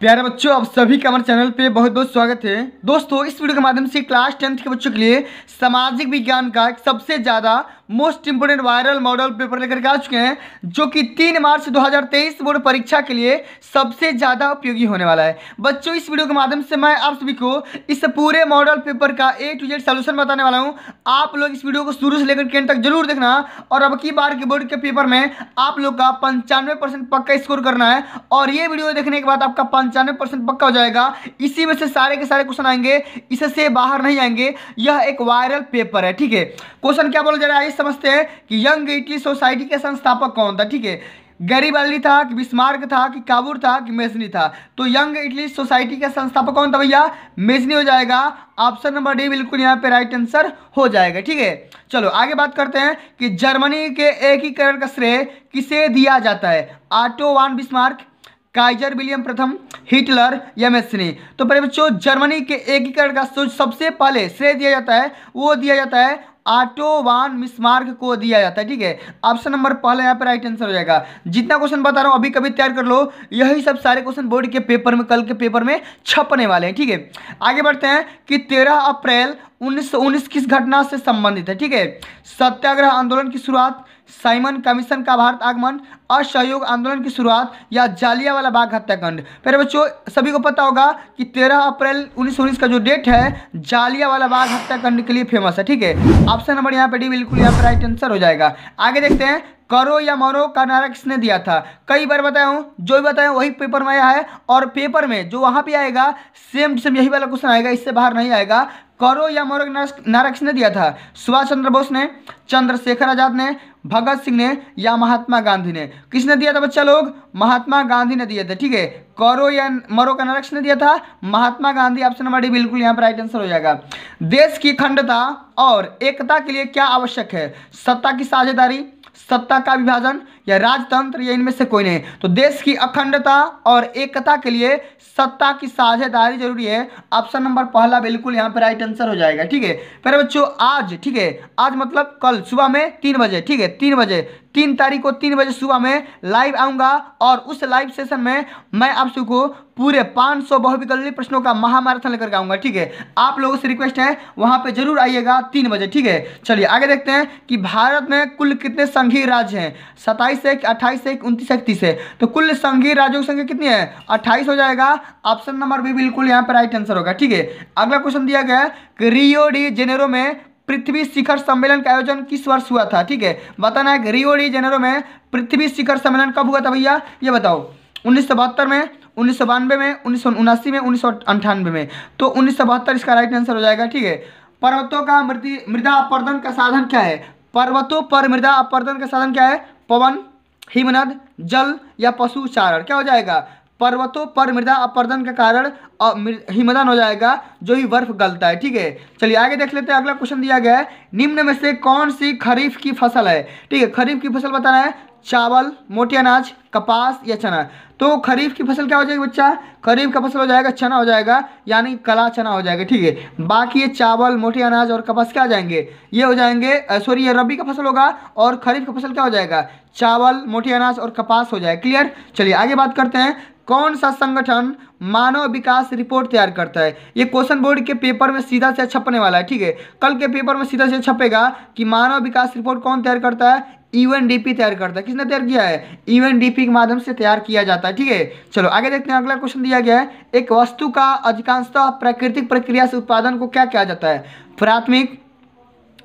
प्यारे बच्चों आप सभी का हमारे चैनल पे बहुत बहुत स्वागत है दोस्तों इस वीडियो के माध्यम से क्लास टेंथ के बच्चों के लिए सामाजिक विज्ञान का एक सबसे ज़्यादा most important viral model paper लेकर के आ चुके हैं जो कि तीन मार्च 2023 बोर्ड परीक्षा के लिए सबसे ज़्यादा उपयोगी होने वाला है बच्चों इस वीडियो के माध्यम से मैं आप सभी को इस पूरे मॉडल पेपर का ए टू जेड सोल्यूशन बताने वाला हूँ आप लोग इस वीडियो को शुरू से लेकर के तक जरूर देखना और अब की बार के बोर्ड के पेपर में आप लोग का पंचानवे पक्का स्कोर करना है और ये वीडियो देखने के बाद आपका पंचानवे पक्का हो जाएगा इसी में से सारे के सारे क्वेश्चन आएंगे इससे बाहर नहीं आएंगे यह एक वायरल पेपर है ठीक है क्वेश्चन क्या बोला जा रहा है समझते हैं कि यंग इटली सोसाइटी के संस्थापक कौन था ठीक है गरीब अली था कि बिस्मार्क था कि काबुर था कि मेजनी था तो यंग इटली सोसाइटी का संस्थापक कौन था भैया मेजनी हो जाएगा ऑप्शन नंबर डी बिल्कुल यहाँ पे राइट आंसर हो जाएगा ठीक है चलो आगे बात करते हैं कि जर्मनी के एकीकरण का श्रेय किसे दिया जाता है Otto von Bismarck Kaiser William प्रथम हिटलर या मेसनी तो पहले बच्चों जर्मनी के एकीकरण का सोच सबसे पहले श्रेय दिया जाता है वो दिया जाता है आटोवान को दिया जाता है ठीक है ऑप्शन नंबर पहला यहाँ पर राइट आंसर हो जाएगा जितना क्वेश्चन बता रहा हूँ अभी कभी तैयार कर लो यही सब सारे क्वेश्चन बोर्ड के पेपर में कल के पेपर में छपने वाले हैं ठीक है थीके? आगे बढ़ते हैं कि तेरह अप्रैल उन्नीस किस घटना से संबंधित है ठीक है सत्याग्रह आंदोलन की शुरुआत साइमन कमीशन का भारत आगमन असहयोग आंदोलन की शुरुआत या जालियावाला बाग हत्याकांड फिर बच्चों सभी को पता होगा कि तेरह अप्रैल उन्नीस का जो डेट है जालियावाला बाग हत्याकांड के लिए फेमस है ठीक है ऑप्शन नंबर यहाँ पे डी बिल्कुल यहाँ पर राइट आंसर हो जाएगा आगे देखते हैं करो या मरो का नारा किसने दिया था कई बार बताया हूँ जो भी बताया वही पेपर में आया है और पेपर में जो वहाँ भी आएगा सेम सेम यही वाला क्वेश्चन आएगा इससे बाहर नहीं आएगा करो या मरो नारा ने दिया था सुभाष चंद्र बोस ने चंद्रशेखर आजाद ने भगत सिंह ने या महात्मा गांधी ने किसने दिया था बच्चा लोग महात्मा गांधी ने दिया था ठीक है करो या मरो का नरक्ष ने दिया था Mahatma Gandhi option number D बिल्कुल यहाँ पर राइट आंसर हो जाएगा देश की अखंडता और एकता के लिए क्या आवश्यक है सत्ता की साझेदारी सत्ता का विभाजन या राजतंत्र या इनमें से कोई नहीं तो देश की अखंडता और एकता के लिए सत्ता की साझेदारी जरूरी है ऑप्शन नंबर पहला बिल्कुल यहाँ पर राइट आंसर हो जाएगा ठीक है पहले बच्चों आज ठीक है आज मतलब कल सुबह में तीन बजे ठीक है तीन बजे तीन तारीख को तीन बजे सुबह में लाइव आऊँगा और उस लाइव सेशन में मैं आप सबको पूरे 500 सौ बहुविकल्पी प्रश्नों का महामाराथन लेकर आऊँगा ठीक है आप लोगों से रिक्वेस्ट है वहाँ पे जरूर आइएगा तीन बजे ठीक है चलिए आगे देखते हैं कि भारत में कुल कितने संघीय राज्य हैं सत्ताईस एक अट्ठाईस एक उनतीस इकतीस है तो कुल संघीय राज्यों की संख्या कितनी है अट्ठाईस हो जाएगा ऑप्शन नंबर भी बिल्कुल यहाँ पर राइट आंसर होगा ठीक है अगला क्वेश्चन दिया गया कि रियो डी जेनेरो में पृथ्वी शिखर सम्मेलन का आयोजन किस वर्ष हुआ था ठीक है बताना है रियो डी जेनेरो में पृथ्वी शिखर सम्मेलन कब हुआ था भैया ये बताओ उन्नीस में उन्नीस सौ बानवे में उन्नीस सौ उनासी में उन्नीस सौ अंठानवे में तो उन्नीस सौ बहत्तर इसका राइट आंसर हो जाएगा ठीक है पर्वतों का मृदा अपवर्धन का साधन क्या है पर्वतों पर मृदा अपवर्धन का साधन क्या है पवन हिमनद जल या पशु चारण क्या हो जाएगा पर्वतों पर मृदा अपर्दन के कारण हिमदन हो जाएगा जो ही बर्फ गलता है ठीक है चलिए आगे देख लेते हैं अगला क्वेश्चन दिया गया है निम्न में से कौन सी खरीफ की फसल है ठीक है खरीफ की फसल बताना है चावल मोटे अनाज कपास या चना तो खरीफ की फसल क्या हो जाएगी बच्चा खरीफ का फसल हो जाएगा चना हो जाएगा यानी कला चना हो जाएगा ठीक है बाकी ये चावल मोटे अनाज और कपास क्या हो जाएंगे ये हो जाएंगे सॉरी ये रबी का फसल होगा और खरीफ का फसल क्या हो जाएगा चावल मोटे अनाज और कपास हो जाएगा क्लियर चलिए आगे बात करते हैं कौन सा संगठन मानव विकास रिपोर्ट तैयार करता है ये क्वेश्चन बोर्ड के पेपर में सीधा से छपने वाला है ठीक है कल के पेपर में सीधा से छपेगा कि मानव विकास रिपोर्ट कौन तैयार करता है यूएनडीपी e तैयार करता है किसने तैयार किया है यूएनडीपी e के माध्यम से तैयार किया जाता है ठीक है चलो आगे देखते हैं अगला क्वेश्चन दिया गया है एक वस्तु का अधिकांशतः प्राकृतिक प्रक्रिया से उत्पादन को क्या किया जाता है प्राथमिक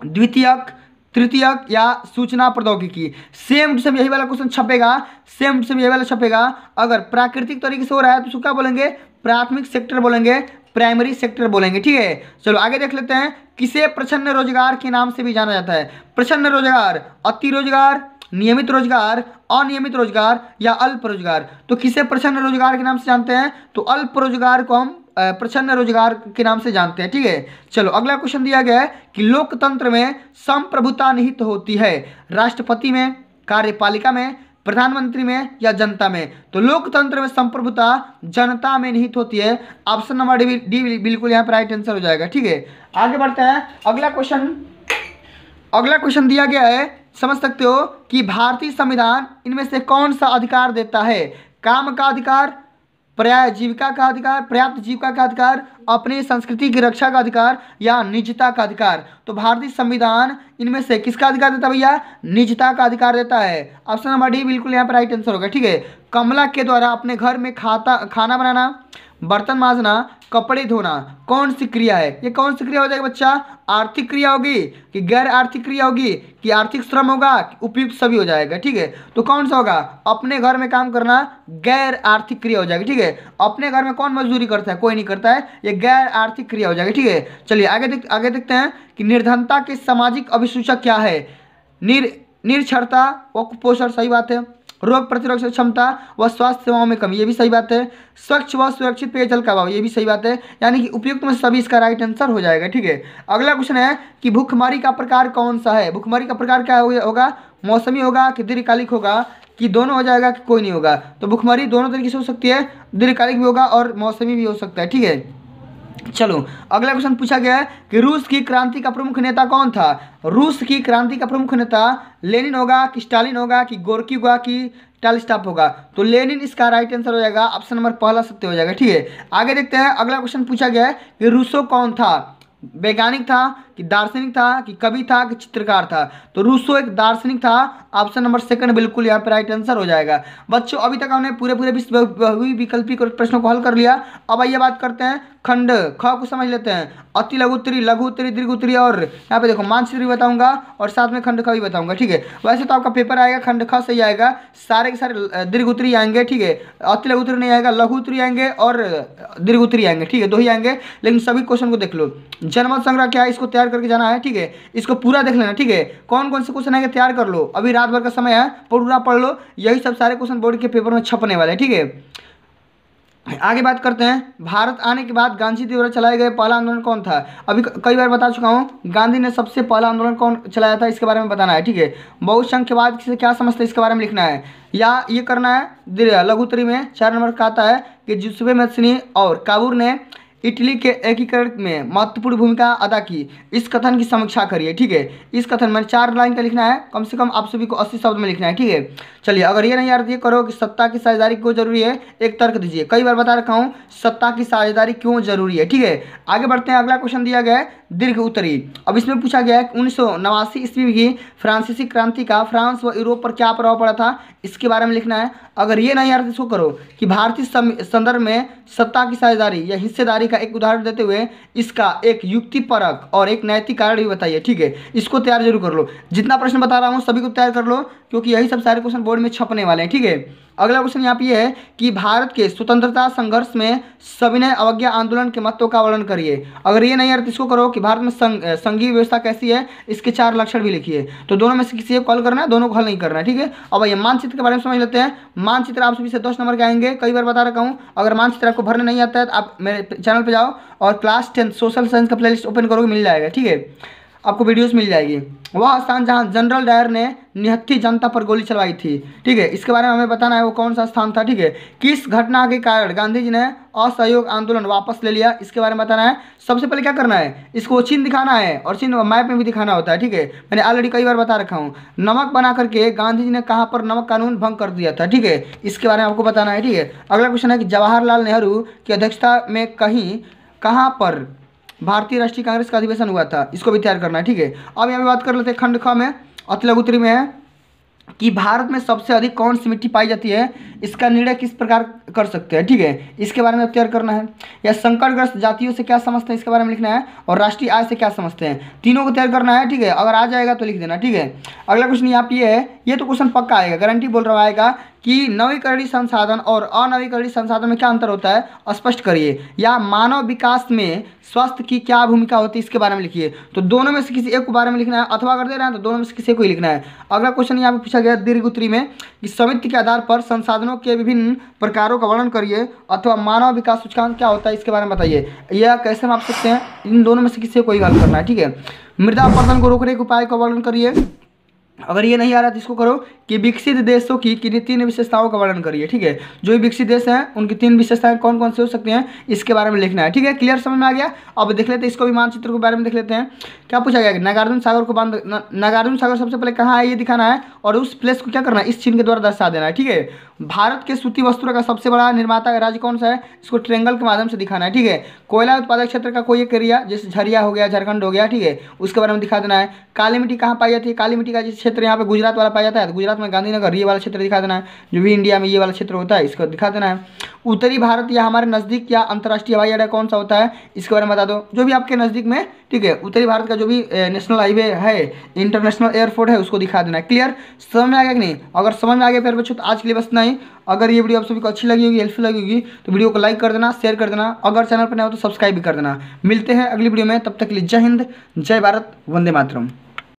द्वितीयक तृतीयक या सूचना प्रौद्योगिकी सेम से यही वाला क्वेश्चन छपेगा सेम सेम यही वाला छपेगा अगर प्राकृतिक तरीके से हो रहा है तो उसको क्या बोलेंगे प्राथमिक सेक्टर बोलेंगे प्राइमरी सेक्टर बोलेंगे ठीक है चलो आगे देख लेते हैं किसे प्रछन्न रोजगार के नाम से भी जाना जाता है प्रछन्न रोजगार अति रोजगार नियमित रोजगार अनियमित रोजगार या अल्प रोजगार तो किसे प्रछन्न रोजगार के नाम से जानते हैं तो अल्प रोजगार को हम प्रचन्न रोजगार के नाम से जानते हैं ठीक है चलो अगला क्वेश्चन दिया गया है कि लोकतंत्र में संप्रभुता निहित होती है राष्ट्रपति में कार्यपालिका में प्रधानमंत्री में या जनता में तो लोकतंत्र में संप्रभुता जनता में निहित होती है ऑप्शन नंबर डी डी बिल्कुल यहाँ पर राइट आंसर हो जाएगा ठीक है आगे बढ़ते हैं अगला क्वेश्चन अगला क्वेश्चन दिया गया है समझ सकते हो कि भारतीय संविधान इनमें से कौन सा अधिकार देता है काम का अधिकार पर्याय जीविका का अधिकार पर्याप्त जीविका का अधिकार अपनी संस्कृति की रक्षा का अधिकार या निजता का अधिकार तो भारतीय संविधान इनमें से किसका अधिकार देता है भैया निजता का अधिकार देता है ऑप्शन नंबर डी बिल्कुल यहाँ पर राइट आंसर होगा ठीक है कमला के द्वारा अपने घर में खाता खाना बनाना बर्तन मांजना कपड़े धोना कौन सी क्रिया है ये कौन सी क्रिया हो जाएगी बच्चा आर्थिक क्रिया होगी कि गैर आर्थिक क्रिया होगी कि आर्थिक श्रम होगा उपयुक्त सभी हो जाएगा ठीक है तो कौन सा होगा अपने घर में काम करना गैर आर्थिक क्रिया हो जाएगी ठीक है अपने घर में कौन मजदूरी करता है कोई नहीं करता है ये गैर आर्थिक क्रिया हो जाएगी ठीक है चलिए आगे देख आगे देखते हैं कि निर्धनता के सामाजिक अभिसूचक क्या है निर निरक्षरता व कुपोषण सही बात है रोग प्रतिरोधक क्षमता व स्वास्थ्य सेवाओं में कमी ये भी सही बात है स्वच्छ व सुरक्षित पेयजल का अभाव ये भी सही बात है यानी कि उपयुक्त में सभी इसका राइट आंसर हो जाएगा ठीक है अगला क्वेश्चन है कि भूखमारी का प्रकार कौन सा है भूखमारी का प्रकार क्या होगा मौसमी होगा कि दीर्घकालिक होगा कि दोनों हो जाएगा कि कोई नहीं होगा तो भूखमारी दोनों तरीके से हो सकती है दीर्घकालिक भी होगा और मौसमी भी हो सकता है ठीक है चलो अगला क्वेश्चन पूछा गया है कि रूस की क्रांति का प्रमुख नेता कौन था रूस की क्रांति का प्रमुख नेता लेनिन होगा कि स्टालिन होगा कि गोरकी होगा कि टालिस्टाप होगा तो लेनिन इसका राइट आंसर हो जाएगा ऑप्शन नंबर पहला सत्य हो जाएगा ठीक है आगे देखते हैं अगला क्वेश्चन पूछा गया है कि रूसो कौन था वैज्ञानिक था कि दार्शनिक था कि कवि था कि चित्रकार था तो रूसो एक दार्शनिक था ऑप्शन नंबर सेकंड बिल्कुल यहाँ पर राइट आंसर हो जाएगा बच्चों अभी तक हमने पूरे पूरे विकल्पी प्रश्नों को हल कर लिया अब आइए बात करते हैं खंड ख को समझ लेते हैं अति लघु उत्तरी लघु उत्तरी दीर्घ उत्तरी और यहाँ पे देखो मानचित्र भी बताऊंगा और साथ में खंड ख भी बताऊंगा ठीक है वैसे तो आपका पेपर आएगा खंड ख सही आएगा सारे के सारे दीर्घ उत्तरी आएंगे ठीक है अति लघु उत्तरी नहीं आएगा लघु उत्तरी आएंगे और दीर्घ उत्तरी आएंगे ठीक है दो ही आएंगे लेकिन सभी क्वेश्चन को देख लो जनमत संग्रह क्या है इसको तैयार तैयार करके जाना है ठीक है इसको पूरा देख लेना ठीक है कौन कौन से क्वेश्चन आएंगे तैयार कर लो अभी रात भर का समय है पूरा पढ़ लो यही सब सारे क्वेश्चन बोर्ड के पेपर में छपने वाले हैं ठीक है आगे बात करते हैं भारत आने के बाद गांधी द्वारा चलाए गए पहला आंदोलन कौन था अभी कई बार बता चुका हूँ गांधी ने सबसे पहला आंदोलन कौन चलाया था इसके बारे में बताना है ठीक है बहुसंख्यवाद से क्या समझते हैं इसके बारे में लिखना है या ये करना है लघुतरी में चार नंबर का आता है कि जुसुबे मदसनी और काबूर ने इटली के एकीकरण में महत्वपूर्ण भूमिका अदा की इस कथन की समीक्षा करिए ठीक है इस कथन मैंने चार लाइन का लिखना है कम से कम आप सभी को अस्सी शब्द में लिखना है ठीक है चलिए अगर ये नहीं याद ये करो कि सत्ता की साझेदारी क्यों जरूरी है एक तर्क दीजिए कई बार बता रखा हूँ सत्ता की साझेदारी क्यों जरूरी है ठीक है आगे बढ़ते हैं अगला क्वेश्चन दिया गया है दीर्घ उत्तरी अब इसमें पूछा गया है सौ उन्नीस ईस्वी की फ्रांसीसी क्रांति का फ्रांस व यूरोप पर क्या प्रभाव पड़ा था इसके बारे में लिखना है अगर ये नहीं याद इसको तो करो कि भारतीय संदर्भ में सत्ता की साझेदारी या हिस्सेदारी का एक उदाहरण देते हुए इसका एक युक्तिपरक और एक नैतिक कारण भी बताइए ठीक है इसको तैयार जरूर कर लो जितना प्रश्न बता रहा हूँ सभी को तैयार कर लो क्योंकि यही सब सारे क्वेश्चन बोर्ड में छपने वाले हैं ठीक है अगला क्वेश्चन यहाँ पे है कि भारत के स्वतंत्रता संघर्ष में सविनय अवज्ञा आंदोलन के महत्व का वर्णन करिए अगर ये नहीं है तो इसको करो कि भारत में संग, संघीय व्यवस्था कैसी है इसके चार लक्षण भी लिखिए तो दोनों में से किसी को कॉल करना है दोनों को हल नहीं करना है ठीक है अब भैया मानचित्र के बारे में समझ लेते हैं मानचित्र आप सभी से दस नंबर के आएंगे कई बार बता रखा हूँ अगर मानचित्र आपको भरने नहीं आता है तो आप मेरे चैनल पर जाओ और क्लास टेंथ सोशल साइंस का प्ले ओपन करोगे मिल जाएगा ठीक है आपको वीडियोस मिल जाएगी वह स्थान जहाँ जनरल डायर ने निहत्थी जनता पर गोली चलवाई थी ठीक है इसके बारे में हमें बताना है वो कौन सा स्थान था ठीक है किस घटना के कारण गांधी जी ने असहयोग आंदोलन वापस ले लिया इसके बारे में बताना है सबसे पहले क्या करना है इसको चिन्ह दिखाना है और चिन्ह मैप में भी दिखाना होता है ठीक है मैंने ऑलरेडी कई बार बता रखा हूँ नमक बना करके गांधी जी ने कहाँ पर नमक कानून भंग कर दिया था ठीक है इसके बारे में आपको बताना है ठीक है अगला क्वेश्चन है कि जवाहरलाल नेहरू की अध्यक्षता में कहीं कहाँ पर भारतीय राष्ट्रीय कांग्रेस का अधिवेशन हुआ था इसको भी तैयार करना है ठीक है अब यहाँ पे बात कर लेते हैं खंड ख में अतलग उत्तरी में है कि भारत में सबसे अधिक कौन सी मिट्टी पाई जाती है इसका निर्णय किस प्रकार कर सकते हैं ठीक है इसके बारे में तैयार करना है या संकटग्रस्त जातियों से क्या समझते हैं इसके बारे में लिखना है और राष्ट्रीय आय से क्या समझते हैं तीनों को तैयार करना है ठीक है अगर आ जाएगा तो लिख देना ठीक है अगला क्वेश्चन यहाँ पे है ये तो क्वेश्चन पक्का आएगा गारंटी बोल रहा आएगा कि नवीकरणीय संसाधन और अनवीकरणीय संसाधन में क्या अंतर होता है स्पष्ट करिए या मानव विकास में स्वास्थ्य की क्या भूमिका होती है इसके बारे में लिखिए तो दोनों में से किसी एक के बारे में लिखना है अथवा अगर दे रहे हैं तो दोनों में से किसी को ही लिखना है अगला क्वेश्चन यहाँ पे पूछा गया दीर्घ उत्तरी में कि समिति के आधार पर संसाधनों के विभिन्न प्रकारों का वर्णन करिए अथवा मानव विकास सूचकांक क्या होता है इसके बारे में बताइए यह कैसे माप सकते हैं इन दोनों में से किसी को ही गलत करना है ठीक है मृदा अपरदन को रोकने के उपाय का वर्णन करिए अगर ये नहीं आ रहा तो इसको करो कि विकसित देशों की किन तीन विशेषताओं का वर्णन करिए ठीक है जो भी विकसित देश हैं उनकी तीन विशेषताएं कौन कौन से हो सकती हैं इसके बारे में लिखना है ठीक है क्लियर समझ में आ गया अब देख लेते हैं इसको भी मानचित्र के बारे में देख लेते हैं क्या पूछा गया नागार्जुन सागर को बांध नागार्जुन सागर सबसे पहले कहाँ है ये दिखाना है और उस प्लेस को क्या करना है इस चीन के द्वारा दर्शा देना है ठीक है भारत के सूती वस्त्र का सबसे बड़ा निर्माता राज्य कौन सा है इसको ट्रेंगल के माध्यम से दिखाना है ठीक है कोयला उत्पादक क्षेत्र का कोई एक एरिया जैसे झरिया हो गया झारखंड हो गया ठीक है उसके बारे में दिखा देना है काली मिट्टी कहाँ पाई जाती है काली मिट्टी का जिस क्षेत्र यहाँ पे गुजरात वाला पाया जाता है तो गुजरात गुजरात में गांधीनगर ये वाला क्षेत्र दिखा देना है जो भी इंडिया में ये वाला क्षेत्र होता है इसको दिखा देना है उत्तरी भारत या हमारे नज़दीक या अंतर्राष्ट्रीय हवाई अड्डा कौन सा होता है इसके बारे में बता दो जो भी आपके नज़दीक में ठीक है उत्तरी भारत का जो भी नेशनल हाईवे है इंटरनेशनल एयरपोर्ट है उसको दिखा देना है क्लियर समझ में आ गया कि नहीं अगर समझ में आ गया फिर बच्चों तो आज के लिए बस नहीं अगर ये वीडियो आप सभी को अच्छी लगी होगी हेल्पफुल लगी होगी तो वीडियो को लाइक कर देना शेयर कर देना अगर चैनल पर नया हो तो सब्सक्राइब भी कर देना मिलते हैं अगली वीडियो में तब तक के लिए जय हिंद जय भारत वंदे मातरम